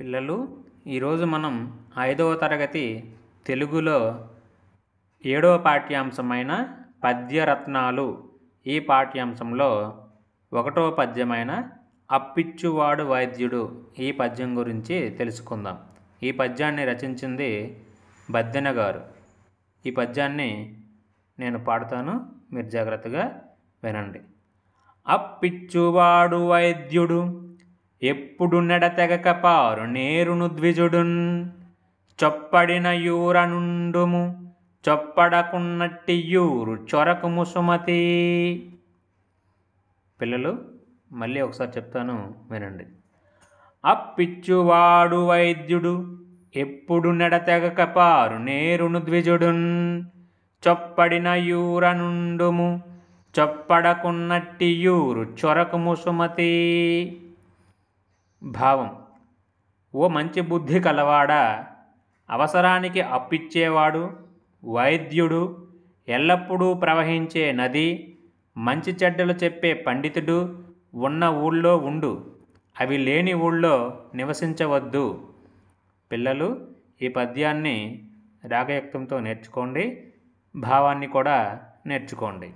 పిల్లలు ఈరోజు మనం ఐదవ తరగతి తెలుగులో ఏడవ పాఠ్యాంశమైన పద్యరత్నాలు ఈ పాఠ్యాంశంలో ఒకటవ పద్యమైన అప్పిచ్చువాడు వైద్యుడు ఈ పద్యం గురించి తెలుసుకుందాం ఈ పద్యాన్ని రచించింది బద్దెన గారు ఈ పద్యాన్ని నేను పాడతాను మీరు జాగ్రత్తగా వినండి అప్పిచ్చువాడు వైద్యుడు ఎప్పుడున్నడ తెగక పారు నేరును ద్విజుడున్ చొప్పడిన యూరనుండుము చొప్పడకున్నట్టి యూరు చొరకుము సుమతి పిల్లలు మళ్ళీ ఒకసారి చెప్తాను వినండి అప్పిచ్చువాడు వైద్యుడు ఎప్పుడు తెగక పారు నేరును ద్విజుడున్ చొప్పడిన యూరనుండుము చొప్పడకున్నట్టి యూరు చొరకుము ముసుమతి భావం ఓ మంచి బుద్ధి కలవాడ అవసరానికి అప్పిచ్చేవాడు వైద్యుడు ఎల్లప్పుడూ ప్రవహించే నది మంచి చెడ్డలు చెప్పే పండితుడు ఉన్న ఊళ్ళో ఉండు అవి లేని ఊళ్ళో నివసించవద్దు పిల్లలు ఈ పద్యాన్ని రాగయుక్తంతో నేర్చుకోండి భావాన్ని కూడా నేర్చుకోండి